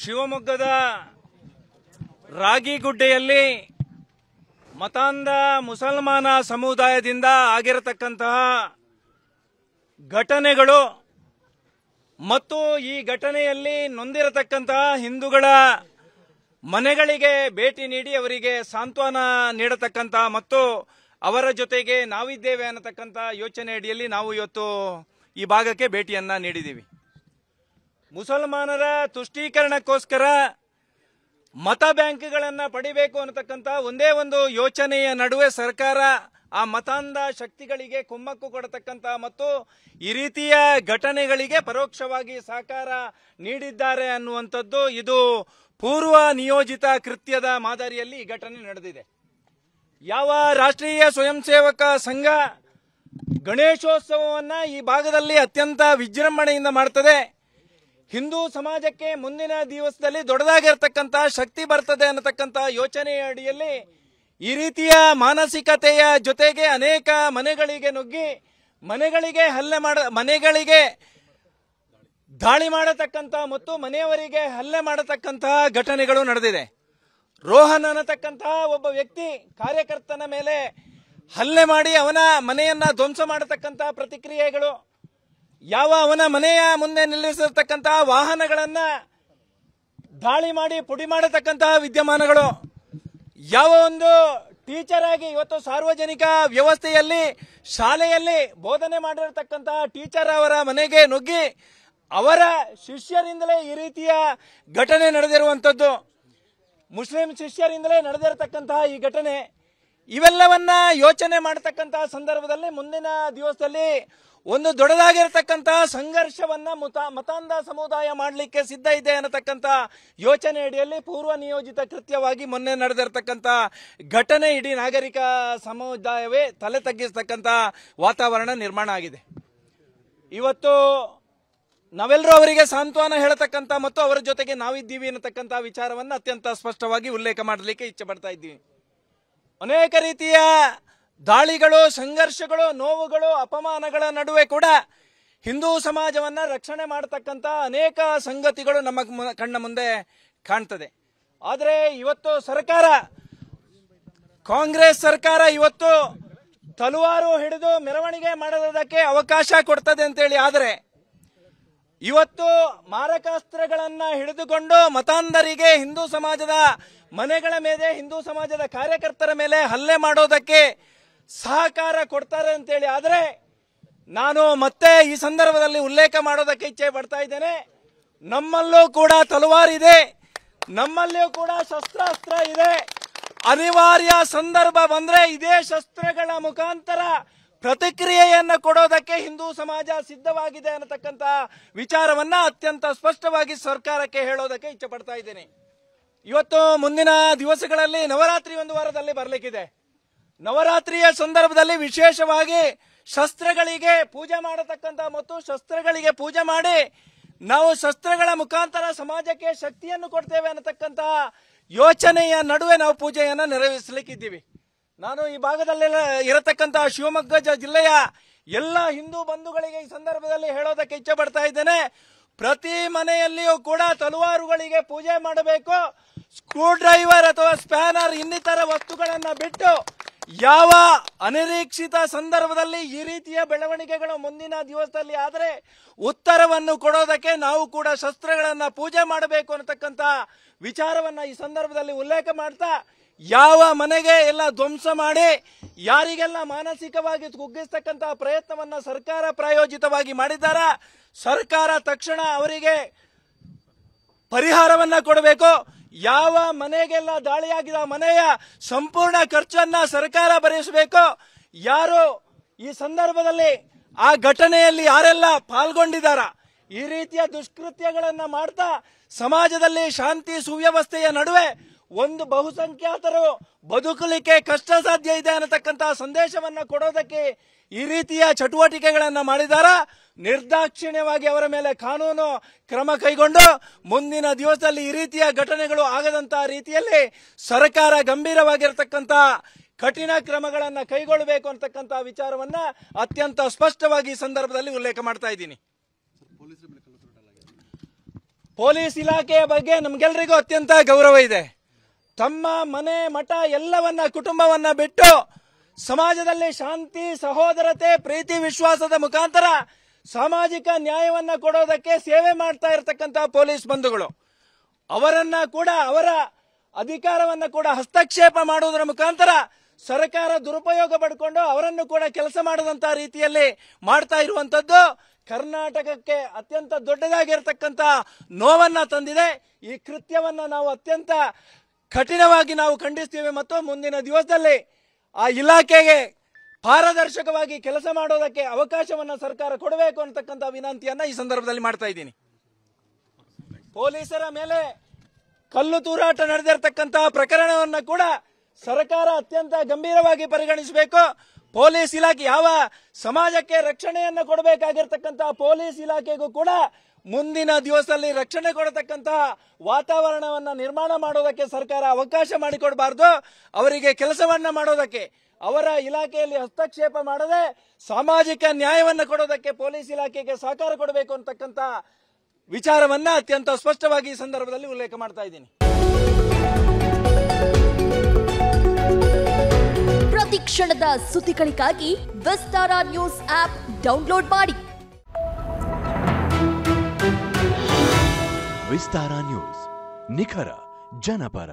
ಶಿವಮೊಗ್ಗದ ರಾಗಿಗುಡ್ಡೆಯಲ್ಲಿ ಮತಾಂಧ ಮುಸಲ್ಮಾನ ಸಮುದಾಯದಿಂದ ಆಗಿರತಕ್ಕಂತಹ ಘಟನೆಗಳು ಮತ್ತು ಈ ಘಟನೆಯಲ್ಲಿ ನೊಂದಿರತಕ್ಕಂತಹ ಹಿಂದೂಗಳ ಮನೆಗಳಿಗೆ ಭೇಟಿ ನೀಡಿ ಅವರಿಗೆ ಸಾಂತ್ವನ ನೀಡತಕ್ಕಂತಹ ಮತ್ತು ಅವರ ಜೊತೆಗೆ ನಾವಿದ್ದೇವೆ ಅನ್ನತಕ್ಕಂಥ ಯೋಚನೆ ಅಡಿಯಲ್ಲಿ ನಾವು ಇವತ್ತು ಈ ಭಾಗಕ್ಕೆ ಭೇಟಿಯನ್ನ ನೀಡಿದ್ದೀವಿ ಮುಸಲ್ಮಾನರ ತುಷ್ಟೀಕರಣಕ್ಕೋಸ್ಕರ ಮತ ಬ್ಯಾಂಕ್ಗಳನ್ನು ಪಡಿಬೇಕು ಅನ್ನತಕ್ಕಂಥ ಒಂದೇ ಒಂದು ಯೋಚನೆಯ ನಡುವೆ ಸರ್ಕಾರ ಆ ಮತಾಂಧ ಶಕ್ತಿಗಳಿಗೆ ಕುಮ್ಮಕ್ಕು ಕೊಡತಕ್ಕಂಥ ಮತ್ತು ಈ ರೀತಿಯ ಘಟನೆಗಳಿಗೆ ಪರೋಕ್ಷವಾಗಿ ಸಹಕಾರ ನೀಡಿದ್ದಾರೆ ಅನ್ನುವಂಥದ್ದು ಇದು ಪೂರ್ವ ನಿಯೋಜಿತ ಕೃತ್ಯದ ಮಾದರಿಯಲ್ಲಿ ಈ ಘಟನೆ ನಡೆದಿದೆ ಯಾವ ರಾಷ್ಟ್ರೀಯ ಸ್ವಯಂ ಸೇವಕ ಸಂಘ ಗಣೇಶೋತ್ಸವವನ್ನು ಈ ಭಾಗದಲ್ಲಿ ಅತ್ಯಂತ ವಿಜೃಂಭಣೆಯಿಂದ ಮಾಡ್ತದೆ ಹಿಂದೂ ಸಮಾಜಕ್ಕೆ ಮುಂದಿನ ದಿವಸದಲ್ಲಿ ದೊಡ್ಡದಾಗಿರ್ತಕ್ಕಂಥ ಶಕ್ತಿ ಬರ್ತದೆ ಅನ್ನತಕ್ಕಂಥ ಯೋಚನೆಯ ಅಡಿಯಲ್ಲಿ ಈ ರೀತಿಯ ಮಾನಸಿಕತೆಯ ಜೊತೆಗೆ ಅನೇಕ ಮನೆಗಳಿಗೆ ನುಗ್ಗಿ ಮನೆಗಳಿಗೆ ಹಲ್ಲೆ ಮಾಡ ಮನೆಗಳಿಗೆ ದಾಳಿ ಮಾಡತಕ್ಕಂಥ ಮತ್ತು ಮನೆಯವರಿಗೆ ಹಲ್ಲೆ ಮಾಡತಕ್ಕಂತಹ ಘಟನೆಗಳು ನಡೆದಿದೆ ರೋಹನ್ ಅನ್ನತಕ್ಕಂತಹ ಒಬ್ಬ ವ್ಯಕ್ತಿ ಕಾರ್ಯಕರ್ತನ ಮೇಲೆ ಹಲ್ಲೆ ಮಾಡಿ ಅವನ ಮನೆಯನ್ನ ಧ್ವಂಸ ಮಾಡತಕ್ಕಂತಹ ಪ್ರತಿಕ್ರಿಯೆಗಳು ಯಾವ ಅವನ ಮನೆಯ ಮುಂದೆ ನಿಲ್ಲಿಸಿರ್ತಕ್ಕಂತಹ ವಾಹನಗಳನ್ನ ದಾಳಿ ಮಾಡಿ ಪುಡಿ ಮಾಡತಕ್ಕಂತಹ ವಿದ್ಯಮಾನಗಳು ಯಾವ ಒಂದು ಟೀಚರ್ ಆಗಿ ಇವತ್ತು ಸಾರ್ವಜನಿಕ ವ್ಯವಸ್ಥೆಯಲ್ಲಿ ಶಾಲೆಯಲ್ಲಿ ಬೋಧನೆ ಮಾಡಿರತಕ್ಕಂತಹ ಟೀಚರ್ ಅವರ ಮನೆಗೆ ನುಗ್ಗಿ ಅವರ ಶಿಷ್ಯರಿಂದಲೇ ಈ ರೀತಿಯ ಘಟನೆ ನಡೆದಿರುವಂಥದ್ದು ಮುಸ್ಲಿಂ ಶಿಷ್ಯರಿಂದಲೇ ನಡೆದಿರತಕ್ಕಂತಹ ಈ ಘಟನೆ ಇವೆಲ್ಲವನ್ನ ಯೋಚನೆ ಮಾಡತಕ್ಕಂತಹ ಸಂದರ್ಭದಲ್ಲಿ ಮುಂದಿನ ದಿವಸದಲ್ಲಿ ಒಂದು ದೊಡ್ಡದಾಗಿರತಕ್ಕಂತಹ ಸಂಘರ್ಷವನ್ನ ಮತ ಮತಾಂಧ ಸಮುದಾಯ ಮಾಡಲಿಕ್ಕೆ ಸಿದ್ಧ ಇದೆ ಅನ್ನತಕ್ಕಂಥ ಯೋಚನೆ ಅಡಿಯಲ್ಲಿ ಪೂರ್ವ ನಿಯೋಜಿತ ಕೃತ್ಯವಾಗಿ ಮೊನ್ನೆ ನಡೆದಿರತಕ್ಕಂತ ಘಟನೆ ಇಡೀ ನಾಗರಿಕ ಸಮುದಾಯವೇ ತಲೆ ತಗ್ಗಿಸತಕ್ಕಂತ ವಾತಾವರಣ ನಿರ್ಮಾಣ ಆಗಿದೆ ಇವತ್ತು ನಾವೆಲ್ಲರೂ ಅವರಿಗೆ ಸಾಂತ್ವನ ಹೇಳತಕ್ಕಂತ ಮತ್ತು ಅವರ ಜೊತೆಗೆ ನಾವಿದ್ದೀವಿ ಅನ್ನತಕ್ಕಂಥ ವಿಚಾರವನ್ನು ಅತ್ಯಂತ ಸ್ಪಷ್ಟವಾಗಿ ಉಲ್ಲೇಖ ಮಾಡಲಿಕ್ಕೆ ಇಚ್ಛೆ ಪಡ್ತಾ ಇದ್ದೀವಿ ಅನೇಕ ರೀತಿಯ ದಾಳಿಗಳು ಸಂಘರ್ಷಗಳು ನೋವುಗಳು ಅಪಮಾನಗಳ ನಡುವೆ ಕೂಡ ಹಿಂದೂ ಸಮಾಜವನ್ನ ರಕ್ಷಣೆ ಮಾಡತಕ್ಕಂತ ಅನೇಕ ಸಂಗತಿಗಳು ನಮ್ಮ ಕಣ್ಣ ಮುಂದೆ ಕಾಣ್ತದೆ ಆದರೆ ಇವತ್ತು ಸರ್ಕಾರ ಕಾಂಗ್ರೆಸ್ ಸರ್ಕಾರ ಇವತ್ತು ತಲುವಾರು ಹಿಡಿದು ಮೆರವಣಿಗೆ ಮಾಡೋದಕ್ಕೆ ಅವಕಾಶ ಕೊಡ್ತದೆ ಅಂತೇಳಿ ಆದರೆ ಇವತ್ತು ಮಾರಕಾಸ್ತ್ರಗಳನ್ನ ಹಿಡಿದುಕೊಂಡು ಮತಾಂಧರಿಗೆ ಹಿಂದೂ ಸಮಾಜದ ಮನೆಗಳ ಮೇಲೆ ಹಿಂದೂ ಸಮಾಜದ ಕಾರ್ಯಕರ್ತರ ಮೇಲೆ ಹಲ್ಲೆ ಮಾಡೋದಕ್ಕೆ ಸಹಕಾರ ಕೊಡ್ತಾರೆ ಅಂತೇಳಿ ಆದರೆ ನಾನು ಮತ್ತೆ ಈ ಸಂದರ್ಭದಲ್ಲಿ ಉಲ್ಲೇಖ ಮಾಡೋದಕ್ಕೆ ಇಚ್ಛೆ ಪಡ್ತಾ ಇದ್ದೇನೆ ನಮ್ಮಲ್ಲೂ ಕೂಡ ಇದೆ ನಮ್ಮಲ್ಲಿಯೂ ಕೂಡ ಶಸ್ತ್ರಾಸ್ತ್ರ ಇದೆ ಅನಿವಾರ್ಯ ಸಂದರ್ಭ ಬಂದ್ರೆ ಇದೇ ಶಸ್ತ್ರಗಳ ಮುಖಾಂತರ ಪ್ರತಿಕ್ರಿಯೆಯನ್ನು ಕೊಡೋದಕ್ಕೆ ಹಿಂದೂ ಸಮಾಜ ಸಿದ್ಧವಾಗಿದೆ ಅನ್ನತಕ್ಕಂತ ವಿಚಾರವನ್ನ ಅತ್ಯಂತ ಸ್ಪಷ್ಟವಾಗಿ ಸರ್ಕಾರಕ್ಕೆ ಹೇಳೋದಕ್ಕೆ ಇಚ್ಛೆ ಪಡ್ತಾ ಇದ್ದೀನಿ ಇವತ್ತು ಮುಂದಿನ ದಿವಸಗಳಲ್ಲಿ ನವರಾತ್ರಿ ಒಂದು ವಾರದಲ್ಲಿ ಬರಲಿಕ್ಕಿದೆ ನವರಾತ್ರಿಯ ಸಂದರ್ಭದಲ್ಲಿ ವಿಶೇಷವಾಗಿ ಶಸ್ತ್ರಗಳಿಗೆ ಪೂಜೆ ಮಾಡತಕ್ಕಂತ ಮತ್ತು ಶಸ್ತ್ರಗಳಿಗೆ ಪೂಜೆ ಮಾಡಿ ನಾವು ಶಸ್ತ್ರಗಳ ಮುಖಾಂತರ ಸಮಾಜಕ್ಕೆ ಶಕ್ತಿಯನ್ನು ಕೊಡ್ತೇವೆ ಅನ್ನತಕ್ಕಂತಹ ಯೋಚನೆಯ ನಡುವೆ ನಾವು ಪೂಜೆಯನ್ನು ನೆರವೇರಿಸಲಿಕ್ಕಿದ್ದೀವಿ ನಾನು ಈ ಭಾಗದಲ್ಲೆಲ್ಲ ಇರತಕ್ಕಂತಹ ಶಿವಮೊಗ್ಗ ಜಿಲ್ಲೆಯ ಎಲ್ಲ ಹಿಂದೂ ಬಂಧುಗಳಿಗೆ ಈ ಸಂದರ್ಭದಲ್ಲಿ ಹೇಳೋದಕ್ಕೆ ಇಚ್ಛೆ ಪಡ್ತಾ ಇದ್ದೇನೆ ಪ್ರತಿ ಮನೆಯಲ್ಲಿಯೂ ಕೂಡ ತಲುವಾರುಗಳಿಗೆ ಪೂಜೆ ಮಾಡಬೇಕು ಸ್ಕ್ರೂ ಡ್ರೈವರ್ ಅಥವಾ ಸ್ಪ್ಯಾನರ್ ಇನ್ನಿತರ ವಸ್ತುಗಳನ್ನ ಬಿಟ್ಟು ಯಾವ ಅನಿರೀಕ್ಷಿತ ಸಂದರ್ಭದಲ್ಲಿ ಈ ರೀತಿಯ ಬೆಳವಣಿಗೆಗಳು ಮುಂದಿನ ದಿವಸದಲ್ಲಿ ಆದರೆ ಉತ್ತರವನ್ನು ಕೊಡೋದಕ್ಕೆ ನಾವು ಕೂಡ ಶಸ್ತ್ರಗಳನ್ನ ಪೂಜೆ ಮಾಡಬೇಕು ಅನ್ನತಕ್ಕಂತ ವಿಚಾರವನ್ನ ಈ ಸಂದರ್ಭದಲ್ಲಿ ಉಲ್ಲೇಖ ಮಾಡ್ತಾ ಯಾವ ಮನೆಗೆ ಎಲ್ಲ ಧ್ವಂಸ ಮಾಡಿ ಯಾರಿಗೆಲ್ಲ ಮಾನಸಿಕವಾಗಿ ಕುಗ್ಗಿಸ್ತಕ್ಕಂತಹ ಪ್ರಯತ್ನವನ್ನ ಸರ್ಕಾರ ಪ್ರಾಯೋಜಿತವಾಗಿ ಮಾಡಿದ್ದಾರ ಸರ್ಕಾರ ತಕ್ಷಣ ಅವರಿಗೆ ಪರಿಹಾರವನ್ನ ಕೊಡಬೇಕು ಯಾವ ಮನೆಗೆಲ್ಲ ದಾಳಿಯಾಗಿದ ಮನೆಯ ಸಂಪೂರ್ಣ ಖರ್ಚನ್ನ ಸರ್ಕಾರ ಭರಿಸಬೇಕು ಯಾರು ಈ ಸಂದರ್ಭದಲ್ಲಿ ಆ ಘಟನೆಯಲ್ಲಿ ಯಾರೆಲ್ಲ ಪಾಲ್ಗೊಂಡಿದ್ದಾರ ಈ ರೀತಿಯ ದುಷ್ಕೃತ್ಯಗಳನ್ನು ಮಾಡ್ತಾ ಸಮಾಜದಲ್ಲಿ ಶಾಂತಿ ಸುವ್ಯವಸ್ಥೆಯ ನಡುವೆ ಒಂದು ಬಹುಸಂಖ್ಯಾತರು ಬದುಕಲಿಕ್ಕೆ ಕಷ್ಟ ಸಾಧ್ಯ ಇದೆ ಅನ್ನತಕ್ಕಂತಹ ಸಂದೇಶವನ್ನ ಕೊಡೋದಕ್ಕೆ ಈ ರೀತಿಯ ಚಟುವಟಿಕೆಗಳನ್ನ ಮಾಡಿದಾರ ನಿರ್ದಾಕ್ಷಿಣ್ಯವಾಗಿ ಅವರ ಮೇಲೆ ಕಾನೂನು ಕ್ರಮ ಕೈಗೊಂಡು ಮುಂದಿನ ದಿವಸದಲ್ಲಿ ಈ ರೀತಿಯ ಘಟನೆಗಳು ಆಗದಂತಹ ರೀತಿಯಲ್ಲಿ ಸರ್ಕಾರ ಗಂಭೀರವಾಗಿರತಕ್ಕಂತ ಕಠಿಣ ಕ್ರಮಗಳನ್ನ ಕೈಗೊಳ್ಳಬೇಕು ಅಂತಕ್ಕಂತಹ ವಿಚಾರವನ್ನ ಅತ್ಯಂತ ಸ್ಪಷ್ಟವಾಗಿ ಈ ಸಂದರ್ಭದಲ್ಲಿ ಉಲ್ಲೇಖ ಮಾಡ್ತಾ ಇದ್ದೀನಿ ಪೊಲೀಸ್ ಇಲಾಖೆಯ ಬಗ್ಗೆ ನಮ್ಗೆಲ್ರಿಗೂ ಅತ್ಯಂತ ಗೌರವ ಇದೆ ತಮ್ಮ ಮನೆ ಮಠ ಎಲ್ಲವನ್ನ ಕುಟುಂಬವನ್ನ ಬಿಟ್ಟು ಸಮಾಜದಲ್ಲಿ ಶಾಂತಿ ಸಹೋದರತೆ ಪ್ರೀತಿ ವಿಶ್ವಾಸದ ಮುಖಾಂತರ ಸಾಮಾಜಿಕ ನ್ಯಾಯವನ್ನ ಕೊಡೋದಕ್ಕೆ ಸೇವೆ ಮಾಡ್ತಾ ಇರತಕ್ಕಂತ ಪೊಲೀಸ್ ಬಂಧುಗಳು ಅವರನ್ನ ಕೂಡ ಅವರ ಅಧಿಕಾರವನ್ನ ಕೂಡ ಹಸ್ತಕ್ಷೇಪ ಮಾಡುವುದರ ಮುಖಾಂತರ ಸರ್ಕಾರ ದುರುಪಯೋಗ ಪಡ್ಕೊಂಡು ಅವರನ್ನು ಕೂಡ ಕೆಲಸ ಮಾಡದಂತ ರೀತಿಯಲ್ಲಿ ಮಾಡ್ತಾ ಇರುವಂತದ್ದು ಕರ್ನಾಟಕಕ್ಕೆ ಅತ್ಯಂತ ದೊಡ್ಡದಾಗಿರತಕ್ಕಂಥ ನೋವನ್ನ ತಂದಿದೆ ಈ ಕೃತ್ಯವನ್ನ ನಾವು ಅತ್ಯಂತ ಕಠಿಣವಾಗಿ ನಾವು ಖಂಡಿಸ್ತೀವಿ ಮತ್ತು ಮುಂದಿನ ದಿವಸದಲ್ಲಿ ಆ ಇಲಾಖೆಗೆ ಪಾರದರ್ಶಕವಾಗಿ ಕೆಲಸ ಮಾಡೋದಕ್ಕೆ ಅವಕಾಶವನ್ನು ಸರ್ಕಾರ ಕೊಡಬೇಕು ಅನ್ನತಕ್ಕಂಥ ವಿನಂತಿಯನ್ನ ಈ ಸಂದರ್ಭದಲ್ಲಿ ಮಾಡ್ತಾ ಇದ್ದೀನಿ ಪೊಲೀಸರ ಮೇಲೆ ಕಲ್ಲು ತೂರಾಟ ನಡೆದಿರತಕ್ಕಂತಹ ಪ್ರಕರಣವನ್ನು ಕೂಡ ಸರ್ಕಾರ ಅತ್ಯಂತ ಗಂಭೀರವಾಗಿ ಪರಿಗಣಿಸಬೇಕು ಪೊಲೀಸ್ ಇಲಾಖೆ ಯಾವ ಸಮಾಜಕ್ಕೆ ರಕ್ಷಣೆಯನ್ನ ಕೊಡಬೇಕಾಗಿರ್ತಕ್ಕಂತಹ ಪೊಲೀಸ್ ಇಲಾಖೆಗೂ ಕೂಡ ಮುಂದಿನ ದಿವಸದಲ್ಲಿ ರಕ್ಷಣೆ ಕೊಡತಕ್ಕಂತಹ ವಾತಾವರಣವನ್ನ ನಿರ್ಮಾಣ ಮಾಡೋದಕ್ಕೆ ಸರ್ಕಾರ ಅವಕಾಶ ಮಾಡಿಕೊಡಬಾರದು ಅವರಿಗೆ ಕೆಲಸವನ್ನ ಮಾಡೋದಕ್ಕೆ ಅವರ ಇಲಾಖೆಯಲ್ಲಿ ಹಸ್ತಕ್ಷೇಪ ಮಾಡದೆ ಸಾಮಾಜಿಕ ನ್ಯಾಯವನ್ನು ಕೊಡೋದಕ್ಕೆ ಪೊಲೀಸ್ ಇಲಾಖೆಗೆ ಸಹಕಾರ ಕೊಡಬೇಕು ಅಂತಕ್ಕಂಥ ವಿಚಾರವನ್ನ ಅತ್ಯಂತ ಸ್ಪಷ್ಟವಾಗಿ ಈ ಸಂದರ್ಭದಲ್ಲಿ ಉಲ್ಲೇಖ ಮಾಡ್ತಾ ಇದ್ದೀನಿ क्षणदा सुतिကလေးಗಾಗಿ বিস্তారా ന്യൂസ് ആപ്പ് ഡൗൺലോഡ് ಮಾಡಿ বিস্তാര ന്യൂസ് 니ఖര ജനപര